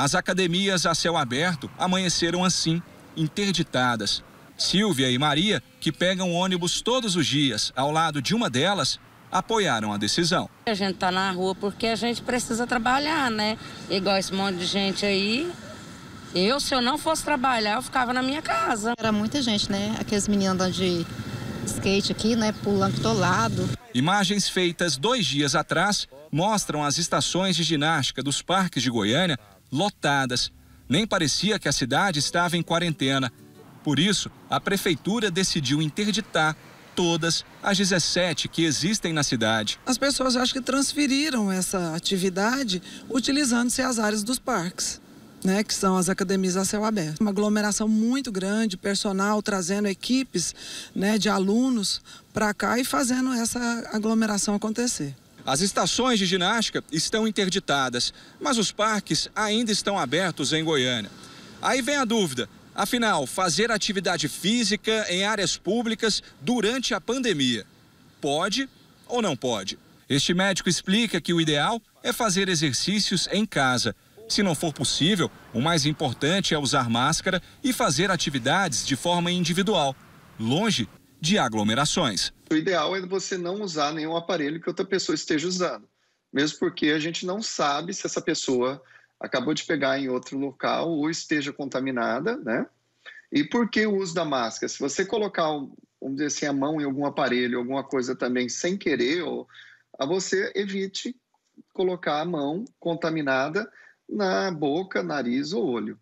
As academias a céu aberto amanheceram assim, interditadas. Silvia e Maria, que pegam ônibus todos os dias ao lado de uma delas, apoiaram a decisão. A gente está na rua porque a gente precisa trabalhar, né? Igual esse monte de gente aí, eu, se eu não fosse trabalhar, eu ficava na minha casa. Era muita gente, né? Aqueles meninos andando de skate aqui, né? Pulando do lado. Imagens feitas dois dias atrás mostram as estações de ginástica dos parques de Goiânia lotadas. Nem parecia que a cidade estava em quarentena. Por isso, a prefeitura decidiu interditar todas as 17 que existem na cidade. As pessoas acho que transferiram essa atividade utilizando-se as áreas dos parques. Né, que são as academias a céu aberto. Uma aglomeração muito grande, personal trazendo equipes né, de alunos para cá e fazendo essa aglomeração acontecer. As estações de ginástica estão interditadas, mas os parques ainda estão abertos em Goiânia. Aí vem a dúvida: afinal, fazer atividade física em áreas públicas durante a pandemia pode ou não pode? Este médico explica que o ideal é fazer exercícios em casa. Se não for possível, o mais importante é usar máscara e fazer atividades de forma individual, longe de aglomerações. O ideal é você não usar nenhum aparelho que outra pessoa esteja usando, mesmo porque a gente não sabe se essa pessoa acabou de pegar em outro local ou esteja contaminada, né? E por que o uso da máscara? Se você colocar, vamos dizer assim, a mão em algum aparelho, alguma coisa também sem querer, ou, a você evite colocar a mão contaminada na boca, nariz ou olho.